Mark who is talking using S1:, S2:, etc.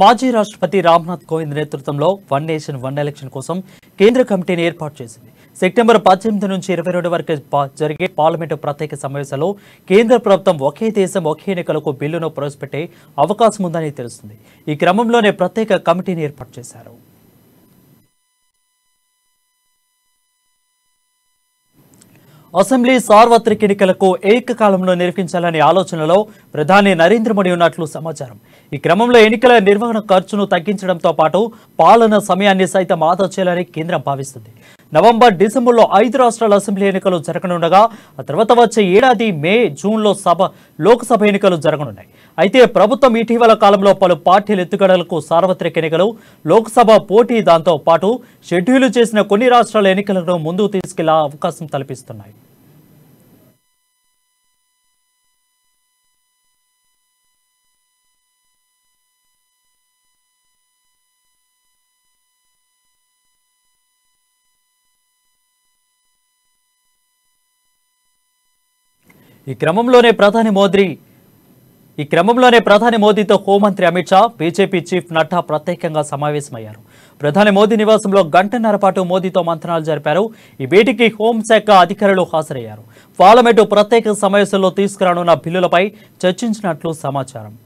S1: మాజీ రాష్ట్రపతి రామ్నాథ్ కోవింద్ నేతృత్వంలో వన్ నేషన్ వన్ ఎలక్షన్ కోసం కేంద్ర కమిటీని ఏర్పాటు చేసింది సెప్టెంబర్ పద్దెనిమిది నుంచి ఇరవై రెండు వరకు జరిగే పార్లమెంటు ప్రత్యేక సమావేశంలో కేంద్ర ప్రభుత్వం ఒకే దేశం ఒకే ఎన్నికలకు బిల్లును ప్రవేశపెట్టే అవకాశం ఉందని తెలుస్తుంది ఈ క్రమంలోనే ప్రత్యేక కమిటీని ఏర్పాటు చేశారు అసెంబ్లీ సార్వత్రిక ఎన్నికలకు ఏకకాలంలో నిర్వహించాలనే ఆలోచనలో ప్రధాని నరేంద్ర మోడీ ఉన్నట్లు సమాచారం ఈ క్రమంలో ఎన్నికల నిర్వహణ ఖర్చును తగ్గించడంతో పాటు పాలన సమయాన్ని సైతం ఆదా చేయాలని కేంద్రం భావిస్తుంది నవంబర్ డిసెంబర్లో ఐదు రాష్ట్రాల అసెంబ్లీ ఎన్నికలు జరగనుండగా ఆ తర్వాత వచ్చే ఏడాది మే జూన్లో సభ లోక్సభ ఎన్నికలు జరగనున్నాయి అయితే ప్రభుత్వం ఇటీవల కాలంలో పలు పార్టీల ఎత్తుగడలకు సార్వత్రిక ఎన్నికలు లోక్సభ పోటీ దాంతో పాటు షెడ్యూల్ చేసిన కొన్ని రాష్ట్రాల ఎన్నికలను ముందుకు తీసుకెళ్లే అవకాశం కల్పిస్తున్నాయి ఈ క్రమంలోనే ప్రధాని మోదీ ఈ క్రమంలోనే ప్రధాని మోదీతో హోంమంత్రి అమిత్ షా బీజేపీ చీఫ్ నడ్డా ప్రత్యేకంగా సమావేశమయ్యారు ప్రధాని మోదీ నివాసంలో గంటన్నర పాటు మోదీతో మంత్రణాలు జరిపారు ఈ భేటీకి హోంశాఖ అధికారులు హాజరయ్యారు పార్లమెంటు ప్రత్యేక సమావేశంలో తీసుకురానున్న బిల్లులపై చర్చించినట్లు సమాచారం